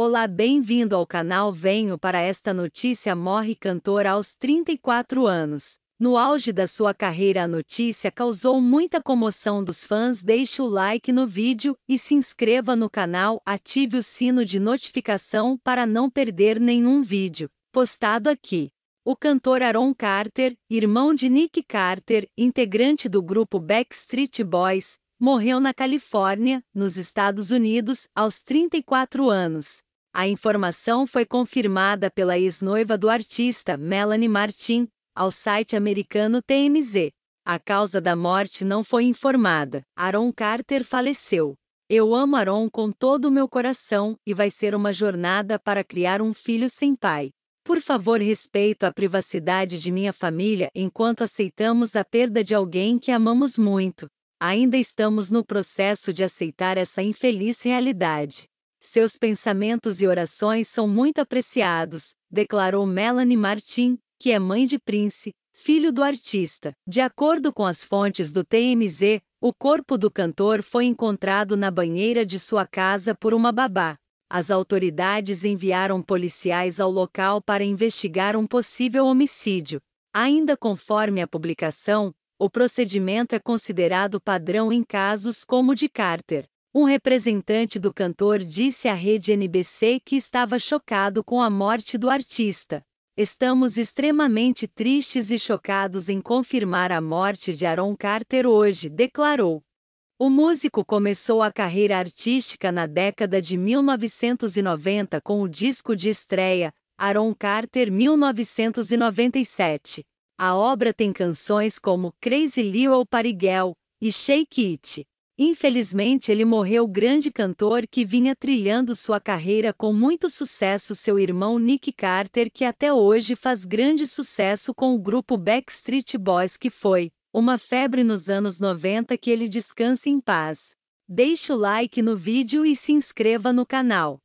Olá, bem-vindo ao canal Venho para esta notícia morre cantor aos 34 anos. No auge da sua carreira a notícia causou muita comoção dos fãs. Deixe o like no vídeo e se inscreva no canal, ative o sino de notificação para não perder nenhum vídeo postado aqui. O cantor Aaron Carter, irmão de Nick Carter, integrante do grupo Backstreet Boys, morreu na Califórnia, nos Estados Unidos, aos 34 anos. A informação foi confirmada pela ex-noiva do artista Melanie Martin ao site americano TMZ. A causa da morte não foi informada. Aaron Carter faleceu. Eu amo Aaron com todo o meu coração e vai ser uma jornada para criar um filho sem pai. Por favor, respeito a privacidade de minha família enquanto aceitamos a perda de alguém que amamos muito. Ainda estamos no processo de aceitar essa infeliz realidade. Seus pensamentos e orações são muito apreciados, declarou Melanie Martin, que é mãe de Prince, filho do artista. De acordo com as fontes do TMZ, o corpo do cantor foi encontrado na banheira de sua casa por uma babá. As autoridades enviaram policiais ao local para investigar um possível homicídio. Ainda conforme a publicação, o procedimento é considerado padrão em casos como o de Carter. Um representante do cantor disse à rede NBC que estava chocado com a morte do artista. Estamos extremamente tristes e chocados em confirmar a morte de Aaron Carter hoje, declarou. O músico começou a carreira artística na década de 1990 com o disco de estreia, Aaron Carter 1997. A obra tem canções como Crazy Little Party e Shake It. Infelizmente, ele morreu grande cantor que vinha trilhando sua carreira com muito sucesso, seu irmão Nick Carter, que até hoje faz grande sucesso com o grupo Backstreet Boys, que foi uma febre nos anos 90, que ele descanse em paz. Deixe o like no vídeo e se inscreva no canal.